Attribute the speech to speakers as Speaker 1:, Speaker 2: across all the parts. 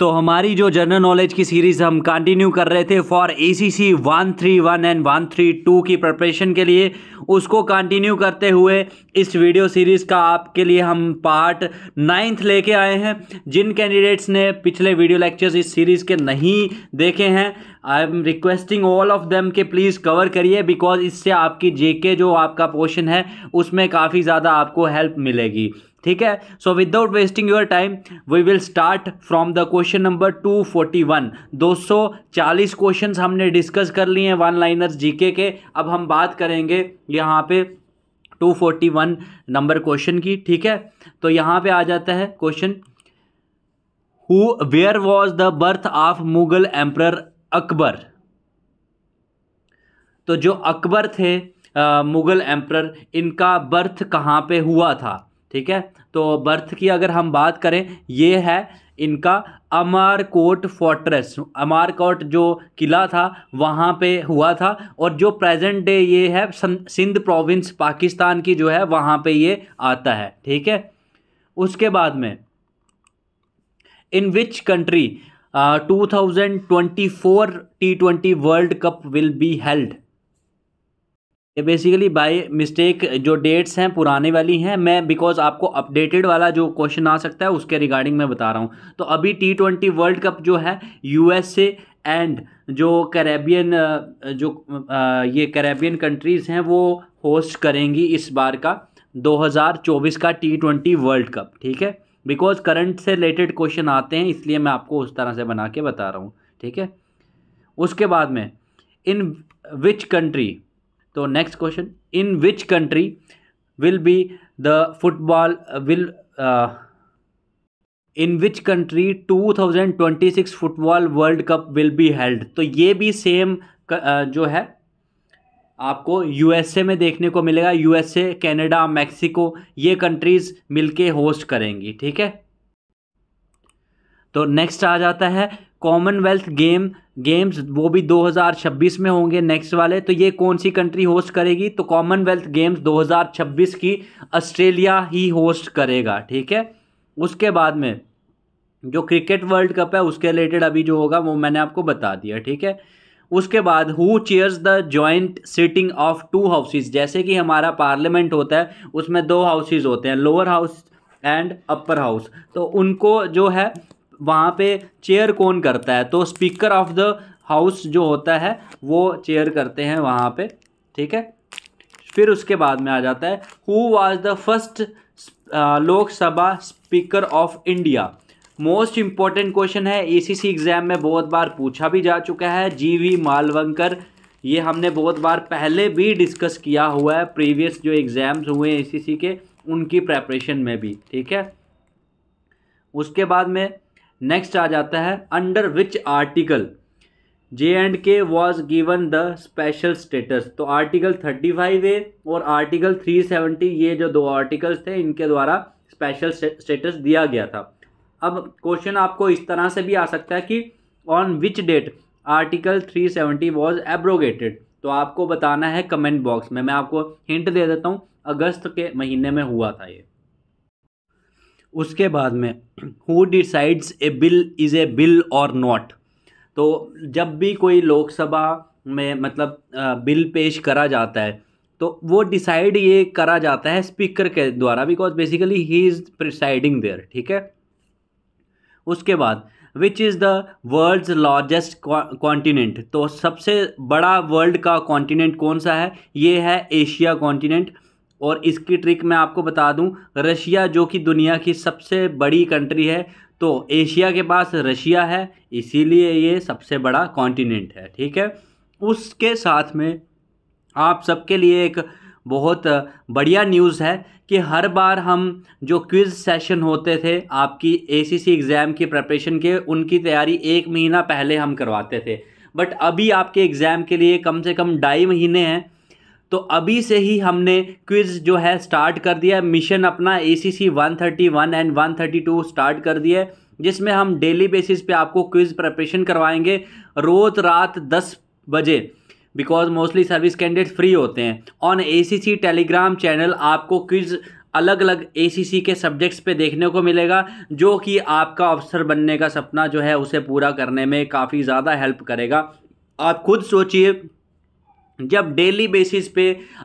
Speaker 1: तो हमारी जो जनरल नॉलेज की सीरीज हम कंटिन्यू कर रहे थे for A C C one three one and one three two की प्रिपरेशन के लिए उसको कंटिन्यू करते हुए इस वीडियो सीरीज का आपके लिए हम पार्ट नाइन्थ लेके आए हैं जिन कैंडिडेट्स ने पिछले वीडियो लेक्चर्स इस सीरीज के नहीं देखे हैं I am requesting all of them के प्लीज़ कवर करिए बिकॉज इससे आपकी जेके जो आपका पोर्शन है उसमें काफ़ी ज़्यादा आपको हेल्प मिलेगी ठीक है so without wasting your time we will start from the question number 241 240 questions हमने डिस्कस कर लिए हैं वन लाइनर्स जीके के अब हम बात करेंगे यहाँ पे 241 नंबर क्वेश्चन की ठीक है तो यहाँ पे आ जाता है question who where was the birth of Mughal emperor Akbar तो जो अकबर थे आ, मुगल एम्प्रर इनका बर्थ कहाँ पे हुआ था ठीक है तो बर्थ की अगर हम बात करें ये है इनका अमारकोट फोर्ट्रेस अमारकोट जो किला था वहाँ पे हुआ था और जो प्रेजेंट डे ये है सिंध प्रोविंस पाकिस्तान की जो है वहाँ पे ये आता है ठीक है उसके बाद में in which country two thousand twenty four T twenty world cup will be held ये बेसिकली बाई मिस्टेक जो डेट्स हैं पुराने वाली हैं मैं बिकॉज आपको अपडेटेड वाला जो क्वेश्चन आ सकता है उसके रिगार्डिंग मैं बता रहा हूँ तो अभी टी ट्वेंटी वर्ल्ड कप जो है यूएसए एंड जो करेबियन जो ये कैरेबियन कंट्रीज़ हैं वो होस्ट करेंगी इस बार का 2024 का टी ट्वेंटी वर्ल्ड कप ठीक है बिकॉज करंट से रिलेटेड क्वेश्चन आते हैं इसलिए मैं आपको उस तरह से बना के बता रहा हूँ ठीक है उसके बाद में इन विच कंट्री तो next question in which country will be the football will in which country 2026 football world cup will be held तो ये भी सेम uh, जो है आपको यूएसए में देखने को मिलेगा यूएसए कनाडा मैक्सिको ये कंट्रीज मिलके होस्ट करेंगी ठीक है तो नेक्स्ट आ जाता है कॉमनवेल्थ गेम गेम्स वो भी 2026 में होंगे नेक्स्ट वाले तो ये कौन सी कंट्री होस्ट करेगी तो कॉमनवेल्थ गेम्स 2026 की ऑस्ट्रेलिया ही होस्ट करेगा ठीक है उसके बाद में जो क्रिकेट वर्ल्ड कप है उसके रिलेटेड अभी जो होगा वो मैंने आपको बता दिया ठीक है उसके बाद who chairs the joint sitting of two houses जैसे कि हमारा पार्लियामेंट होता है उसमें दो हाउसेज होते हैं lower house and upper house तो उनको जो है वहाँ पे चेयर कौन करता है तो स्पीकर ऑफ द हाउस जो होता है वो चेयर करते हैं वहाँ पे ठीक है फिर उसके बाद में आ जाता है who was the first Lok Sabha speaker of India most important question है एसीसी एग्ज़ाम में बहुत बार पूछा भी जा चुका है जी वी मालवंकर ये हमने बहुत बार पहले भी डिस्कस किया हुआ है प्रीवियस जो एग्ज़ाम्स हुए हैं सी के उनकी प्रेपरेशन में भी ठीक है उसके बाद में नेक्स्ट आ जाता है under which article J and K was given the special status तो आर्टिकल थर्टी फाइव ए और आर्टिकल थ्री सेवेंटी ये जो दो आर्टिकल्स थे इनके द्वारा स्पेशल स्टेटस दिया गया था अब क्वेश्चन आपको इस तरह से भी आ सकता है कि on which date article three seventy was abrogated तो आपको बताना है कमेंट बॉक्स में मैं आपको हिंट दे देता हूँ अगस्त के महीने में हुआ था ये उसके बाद में who decides a bill is a bill और नॉट तो जब भी कोई लोकसभा में मतलब बिल पेश करा जाता है तो वो डिसाइड ये करा जाता है स्पीकर के द्वारा because basically he is presiding there ठीक है उसके बाद which is the world's largest continent तो सबसे बड़ा वर्ल्ड का कॉन्टिनेंट कौन सा है ये है एशिया कॉन्टिनेंट और इसकी ट्रिक मैं आपको बता दूं रशिया जो कि दुनिया की सबसे बड़ी कंट्री है तो एशिया के पास रशिया है इसीलिए ये सबसे बड़ा कॉन्टिनेंट है ठीक है उसके साथ में आप सबके लिए एक बहुत बढ़िया न्यूज़ है कि हर बार हम जो क्विज़ सेशन होते थे आपकी एसीसी एग्ज़ाम की प्रिपरेशन के उनकी तैयारी एक महीना पहले हम करवाते थे बट अभी आपके एग्ज़ाम के लिए कम से कम ढाई महीने हैं तो अभी से ही हमने क्विज़ जो है स्टार्ट कर दिया मिशन अपना A C C one thirty one and one thirty two start कर दिया है जिसमें हम डेली बेसिस पे आपको क्विज़ प्रिपरेशन करवाएंगे रोज़ रात दस बजे because mostly service candidate free होते हैं on A C C Telegram channel आपको क्विज़ अलग अलग ए के सब्जेक्ट्स पे देखने को मिलेगा जो कि आपका अफसर बनने का सपना जो है उसे पूरा करने में काफ़ी ज़्यादा हेल्प करेगा आप खुद सोचिए जब डेली बेसिस पे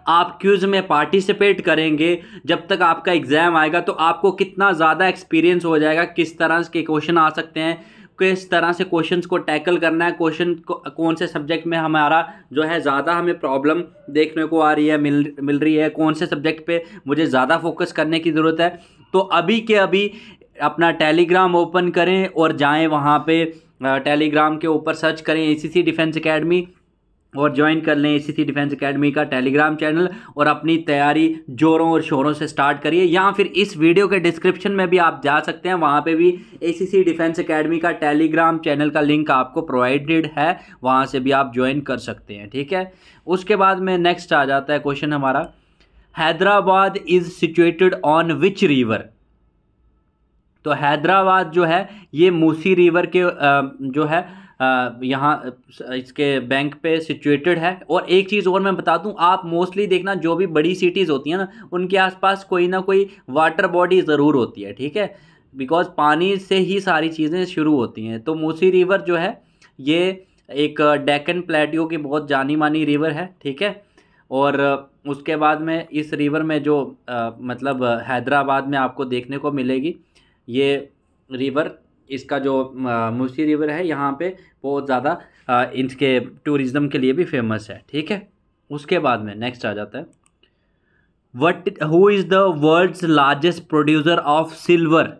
Speaker 1: आप क्यूज़ में पार्टिसिपेट करेंगे जब तक आपका एग्ज़ाम आएगा तो आपको कितना ज़्यादा एक्सपीरियंस हो जाएगा किस तरह के क्वेश्चन आ सकते हैं किस तरह से क्वेश्चंस को टैकल करना है क्वेश्चन कौन से सब्जेक्ट में हमारा जो है ज़्यादा हमें प्रॉब्लम देखने को आ रही है मिल मिल रही है कौन से सब्जेक्ट पे मुझे ज़्यादा फोकस करने की ज़रूरत है तो अभी के अभी अपना टेलीग्राम ओपन करें और जाएं वहाँ पे टेलीग्राम के ऊपर सर्च करें ए सी डिफेंस अकेडमी और ज्वाइन कर लें सी डिफेंस एकेडमी का टेलीग्राम चैनल और अपनी तैयारी जोरों और शोरों से स्टार्ट करिए या फिर इस वीडियो के डिस्क्रिप्शन में भी आप जा सकते हैं वहाँ पे भी एसीसी डिफेंस एकेडमी का टेलीग्राम चैनल का लिंक आपको प्रोवाइडेड है वहाँ से भी आप ज्वाइन कर सकते हैं ठीक है उसके बाद में नेक्स्ट आ जाता है क्वेश्चन हमारा Hyderabad is situated on which river तो हैदराबाद जो है ये मूसी रिवर के जो है यहाँ इसके बैंक पे सिचुएटेड है और एक चीज़ और मैं बता दूँ आप मोस्टली देखना जो भी बड़ी सिटीज़ होती हैं ना उनके आसपास कोई ना कोई वाटर बॉडी ज़रूर होती है ठीक है बिकॉज पानी से ही सारी चीज़ें शुरू होती हैं तो मूसी रिवर जो है ये एक डेकन प्लेटियो की बहुत जानी मानी रिवर है ठीक है और उसके बाद में इस रिवर में जो आ, मतलब हैदराबाद में आपको देखने को मिलेगी ये रिवर इसका जो मूसी रिवर है यहाँ पे बहुत ज़्यादा इनके टूरिज़म के लिए भी फेमस है ठीक है उसके बाद में नेक्स्ट आ जाता है what who is the world's largest producer of silver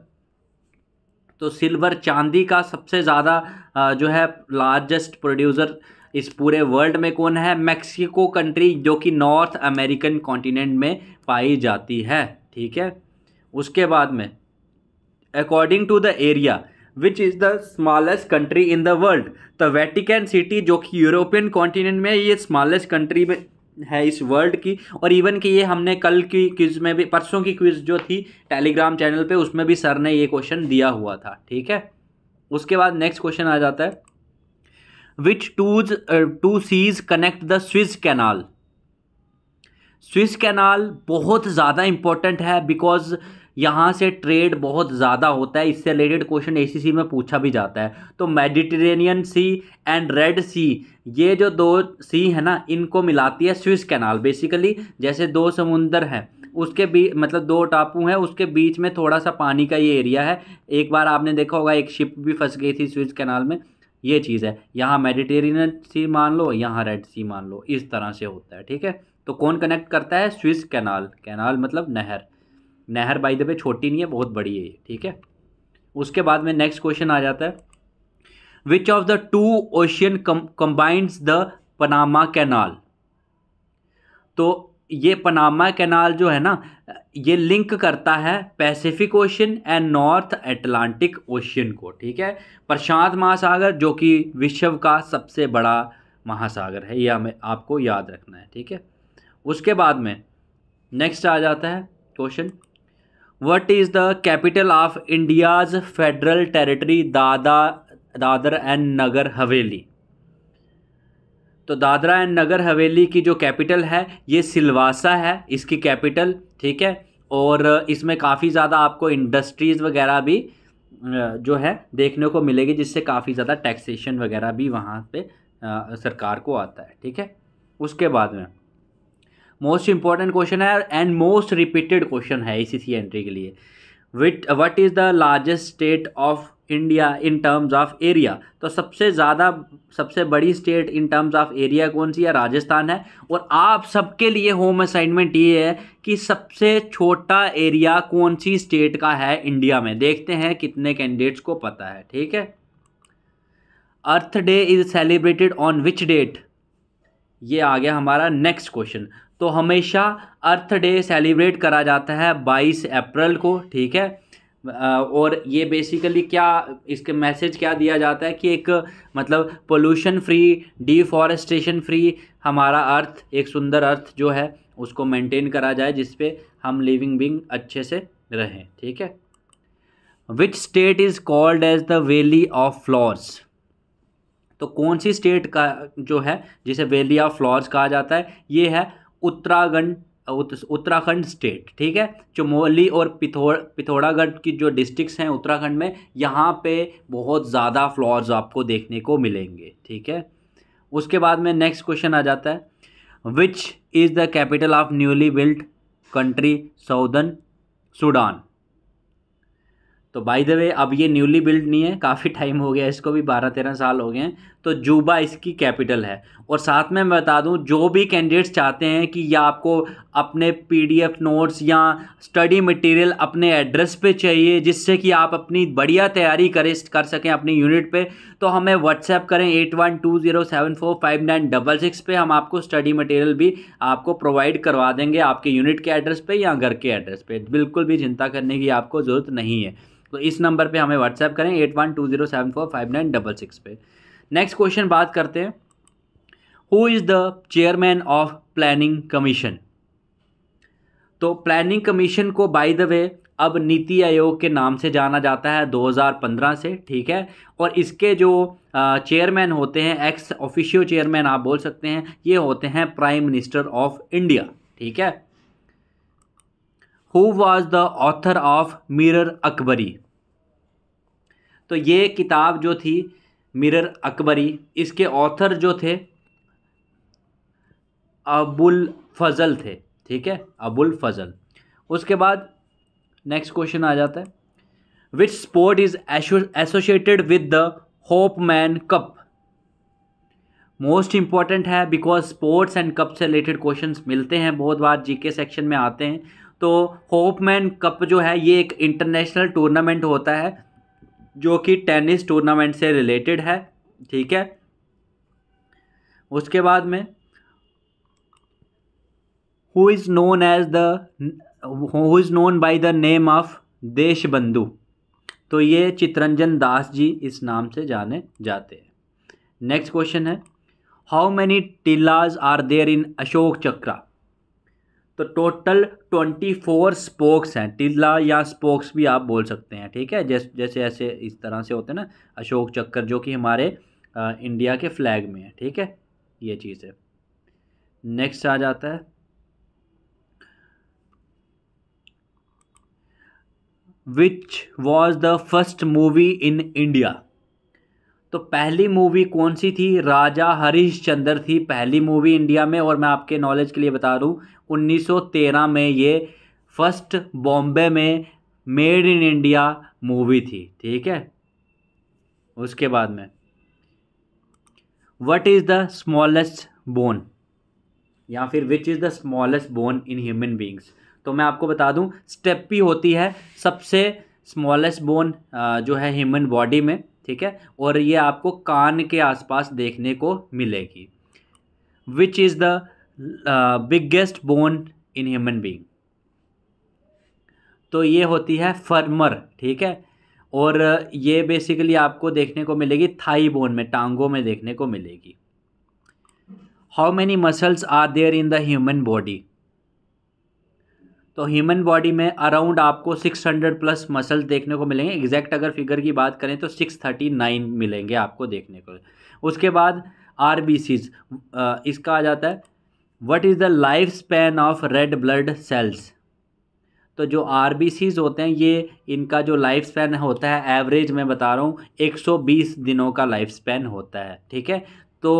Speaker 1: तो सिल्वर चांदी का सबसे ज़्यादा जो है लार्जेस्ट प्रोड्यूसर इस पूरे वर्ल्ड में कौन है मैक्सिको कंट्री जो कि नॉर्थ अमेरिकन कॉन्टिनेंट में पाई जाती है ठीक है उसके बाद में according to the area which is the smallest country in the world तो वेटिकन सिटी जो कि यूरोपियन कॉन्टिनेंट में ये स्मॉलेस्ट कंट्री में है इस वर्ल्ड की और इवन कि ये हमने कल की क्विज़ में भी परसों की क्विज़ जो थी टेलीग्राम चैनल पे उसमें भी सर ने ये क्वेश्चन दिया हुआ था ठीक है उसके बाद नेक्स्ट क्वेश्चन आ जाता है विच टूज two seas connect the Suez canal Suez canal बहुत ज़्यादा इंपॉर्टेंट है बिकॉज यहाँ से ट्रेड बहुत ज़्यादा होता है इससे रिलेटेड क्वेश्चन एसीसी में पूछा भी जाता है तो Mediterranean sea and red sea ये जो दो सी है ना इनको मिलाती है स्विस कैनाल बेसिकली जैसे दो समुंदर हैं उसके बीच मतलब दो टापू हैं उसके बीच में थोड़ा सा पानी का ये एरिया है एक बार आपने देखा होगा एक शिप भी फंस गई थी स्विस कैनाल में ये चीज़ है यहाँ मेडिटेरियन सी मान लो यहाँ रेड सी मान लो इस तरह से होता है ठीक है तो कौन कनेक्ट करता है स्विस कैनाल कैनाल मतलब नहर नहर बाई दबे छोटी नहीं है बहुत बड़ी है ये ठीक है उसके बाद में नेक्स्ट क्वेश्चन आ जाता है which of the two ocean combined the Panama canal तो ये पनामा कैनाल जो है ना ये लिंक करता है Pacific ocean and North Atlantic ocean को ठीक है प्रशांत महासागर जो कि विश्व का सबसे बड़ा महासागर है ये हमें आपको याद रखना है ठीक है उसके बाद में नेक्स्ट आ जाता है question what is the capital of India's federal territory दादा दादर एंड नगर हवेली तो दादरा एंड नगर हवेली की जो कैपिटल है ये सिलवासा है इसकी कैपिटल ठीक है और इसमें काफ़ी ज़्यादा आपको इंडस्ट्रीज़ वगैरह भी जो है देखने को मिलेगी जिससे काफ़ी ज़्यादा टैक्सेशन वगैरह भी वहाँ पे सरकार को आता है ठीक है उसके बाद में मोस्ट इंपॉर्टेंट क्वेश्चन है एंड मोस्ट रिपीटेड क्वेश्चन है सी एंट्री के लिए विट what is the largest state of India in terms of area तो सबसे ज़्यादा सबसे बड़ी state in terms of area कौन सी है राजस्थान है और आप सबके लिए होम असाइनमेंट ये है कि सबसे छोटा एरिया कौन सी स्टेट का है इंडिया में देखते हैं कितने कैंडिडेट्स को पता है ठीक है Earth Day is celebrated on which date ये आ गया हमारा नेक्स्ट क्वेश्चन तो हमेशा अर्थ डे सेलिब्रेट करा जाता है बाईस अप्रैल को ठीक है और ये बेसिकली क्या इसके मैसेज क्या दिया जाता है कि एक मतलब पोल्यूशन फ्री डिफॉरेस्टेशन फ्री हमारा अर्थ एक सुंदर अर्थ जो है उसको मेंटेन करा जाए जिसपे हम लिविंग बींग अच्छे से रहें ठीक है which state is called as the valley of flowers तो कौन सी स्टेट का जो है जिसे वैली ऑफ फ्लॉर्स कहा जाता है ये है उत्तराखंड उत्तराखंड स्टेट ठीक है चमोली और पिथौड़ पिथौरागढ़ की जो डिस्ट्रिक्स हैं उत्तराखंड में यहाँ पे बहुत ज़्यादा फ्लॉर्स आपको देखने को मिलेंगे ठीक है उसके बाद में नेक्स्ट क्वेश्चन आ जाता है which is the capital of newly built country South Sudan तो बाय द वे अब ये न्यूली बिल्ड नहीं है काफ़ी टाइम हो गया इसको भी बारह तेरह साल हो गए हैं तो जूबा इसकी कैपिटल है और साथ में मैं बता दूं जो भी कैंडिडेट्स चाहते हैं कि या आपको अपने पीडीएफ नोट्स या स्टडी मटेरियल अपने एड्रेस पे चाहिए जिससे कि आप अपनी बढ़िया तैयारी करें कर सकें अपनी यूनिट पे तो हमें व्हाट्सएप करें at one two zero seven four five nine double six पर हम आपको स्टडी मटेरियल भी आपको प्रोवाइड करवा देंगे आपके यूनिट के एड्रेस पर या घर के एड्रेस पर बिल्कुल भी चिंता करने की आपको ज़रूरत नहीं है तो इस नंबर पर हमें व्हाट्सएप करें at one two zero seven four five nine double six पे नेक्स्ट क्वेश्चन बात करते हैं who is the chairman of planning commission तो प्लानिंग कमीशन को बाय द वे अब नीति आयोग के नाम से जाना जाता है 2015 से ठीक है और इसके जो चेयरमैन होते हैं एक्स ऑफिशियो चेयरमैन आप बोल सकते हैं ये होते हैं प्राइम मिनिस्टर ऑफ इंडिया ठीक है who was the author of मिरर अकबरी तो ये किताब जो थी मिरर अकबरी इसके ऑथर जो थे अबुल फजल थे ठीक है अबुल फजल उसके बाद नेक्स्ट क्वेश्चन आ जाता है which sport is associated with the Hopman cup most important है बिकॉज स्पोर्ट्स एंड कप से रिलेटेड क्वेश्चन मिलते हैं बहुत बार जीके सेक्शन में आते हैं तो होप मैन कप जो है ये एक इंटरनेशनल टूर्नामेंट होता है जो कि टेनिस टूर्नामेंट से रिलेटेड है ठीक है उसके बाद में who is known as the who is known by the name of Deshbandhu तो ये चित्रंजन दास जी इस नाम से जाने जाते हैं नेक्स्ट क्वेश्चन है हाउ मैनी टिल्लाज are there in Ashoka Chakra तो टोटल ट्वेंटी फोर स्पोक्स हैं टिल्ला या स्पोक्स भी आप बोल सकते हैं ठीक है जैसे जैसे ऐसे इस तरह से होते हैं ना अशोक चक्कर जो कि हमारे आ, इंडिया के फ्लैग में है ठीक है ये चीज़ है नेक्स्ट आ जाता है which was the first movie in India तो पहली मूवी कौन सी थी राजा हरिश्चंद्र थी पहली मूवी इंडिया में और मैं आपके नॉलेज के लिए बता दूँ 1913 में ये फर्स्ट बॉम्बे में मेड इन इंडिया मूवी थी ठीक है उसके बाद में what is the smallest bone या फिर which is the smallest bone in human beings तो मैं आपको बता दूं स्टेपी होती है सबसे स्मॉलेस्ट बोन जो है ह्यूमन बॉडी में ठीक है और ये आपको कान के आसपास देखने को मिलेगी which is the biggest bone in human being तो ये होती है फर्मर ठीक है और ये बेसिकली आपको देखने को मिलेगी थाई बोन में टांगों में देखने को मिलेगी how many muscles are there in the human body तो ह्यूमन बॉडी में अराउंड आपको 600 प्लस मसल्स देखने को मिलेंगे एग्जैक्ट अगर फिगर की बात करें तो 639 मिलेंगे आपको देखने को उसके बाद आर इसका आ जाता है what is the life span of red blood cells तो जो आर होते हैं ये इनका जो लाइफ स्पैन होता है एवरेज मैं बता रहा हूँ 120 दिनों का लाइफ स्पैन होता है ठीक है तो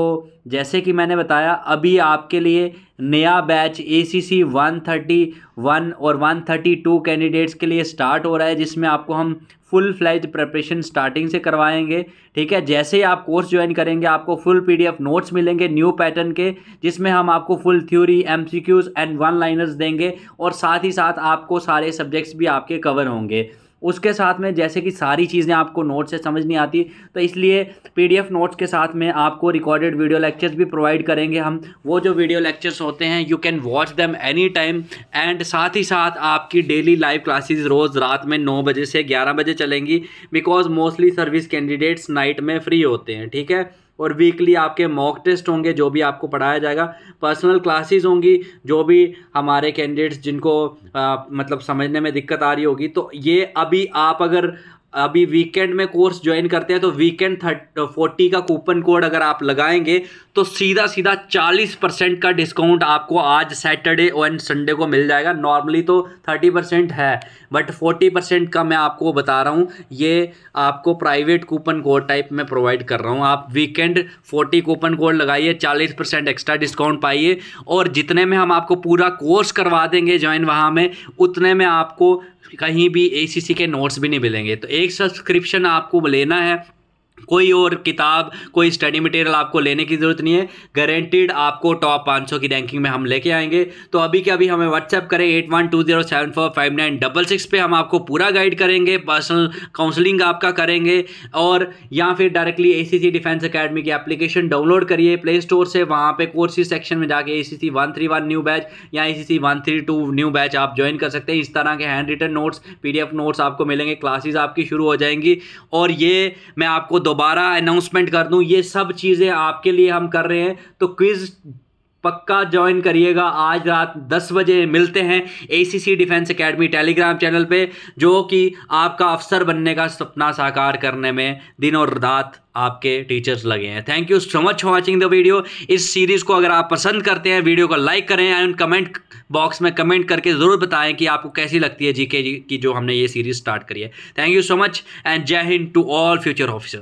Speaker 1: जैसे कि मैंने बताया अभी आपके लिए नया batch A C C one thirty one और वन थर्टी टू कैंडिडेट्स के लिए स्टार्ट हो रहा है जिसमें आपको हम फुल फ्लैज प्रिपरेशन स्टार्टिंग से करवाएंगे ठीक है जैसे ही आप कोर्स ज्वाइन करेंगे आपको फुल पीडीएफ नोट्स मिलेंगे न्यू पैटर्न के जिसमें हम आपको full theory MCQs and one liners देंगे और साथ ही साथ आपको सारे सब्जेक्ट्स भी आपके कवर होंगे उसके साथ में जैसे कि सारी चीज़ें आपको नोट से समझ नहीं आती तो इसलिए पीडीएफ नोट्स के साथ में आपको रिकॉर्डेड वीडियो लेक्चर्स भी प्रोवाइड करेंगे हम वो जो वीडियो लेक्चर्स होते हैं you can watch them any time एंड साथ ही साथ आपकी डेली लाइव क्लासेज रोज़ रात में नौ बजे से ग्यारह बजे चलेंगी because mostly service candidates night में फ्री होते हैं ठीक है और वीकली आपके मॉक टेस्ट होंगे जो भी आपको पढ़ाया जाएगा पर्सनल क्लासेस होंगी जो भी हमारे कैंडिडेट्स जिनको आ, मतलब समझने में दिक्कत आ रही होगी तो ये अभी आप अगर अभी वीकेंड में कोर्स ज्वाइन करते हैं तो वीकेंड थर्ट फोर्टी का कूपन कोड अगर आप लगाएंगे तो सीधा सीधा चालीस परसेंट का डिस्काउंट आपको आज सैटरडे एंड संडे को मिल जाएगा नॉर्मली तो थर्टी परसेंट है बट फोर्टी परसेंट का मैं आपको बता रहा हूँ ये आपको प्राइवेट कूपन कोड टाइप में प्रोवाइड कर रहा हूँ आप वीकेंड फोर्टी कूपन कोड लगाइए चालीस परसेंट एक्स्ट्रा डिस्काउंट पाइए और जितने में हम आपको पूरा कोर्स करवा देंगे ज्वाइन वहाँ में उतने में आपको कहीं भी ए के नोट्स भी नहीं मिलेंगे तो एक सब्सक्रिप्शन आपको लेना है कोई और किताब कोई स्टडी मटेरियल आपको लेने की ज़रूरत नहीं है गारंटीड आपको टॉप 500 की रैंकिंग में हम लेके आएंगे तो अभी के अभी हमें व्हाट्सअप करें at one two zero seven four five nine double six पर हम आपको पूरा गाइड करेंगे पर्सनल काउंसलिंग आपका करेंगे और या फिर directly A C defence academy की एप्लीकेशन डाउनलोड करिए प्ले स्टोर से वहाँ पर कोर्सेज सेक्शन में जाके A C C one three one new batch या A C C one three two new batch आप ज्वाइन कर सकते हैं इस तरह के hand written notes P D F notes आपको मिलेंगे क्लासेज आपकी शुरू हो जाएंगी और ये मैं आपको दोबारा अनाउंसमेंट कर दूँ ये सब चीज़ें आपके लिए हम कर रहे हैं तो क्विज़ पक्का ज्वाइन करिएगा आज रात 10 बजे मिलते हैं ACC defence academy Telegram channel पे जो कि आपका अफसर बनने का सपना साकार करने में दिन और रात आपके टीचर्स लगे हैं thank you so much for watching the video इस सीरीज़ को अगर आप पसंद करते हैं वीडियो को लाइक करें एंड कमेंट बॉक्स में कमेंट करके ज़रूर बताएं कि आपको कैसी लगती है जी की जो हमने ये सीरीज़ स्टार्ट करी है thank you so much and जय हिंद टू ऑल फ्यूचर ऑफिसर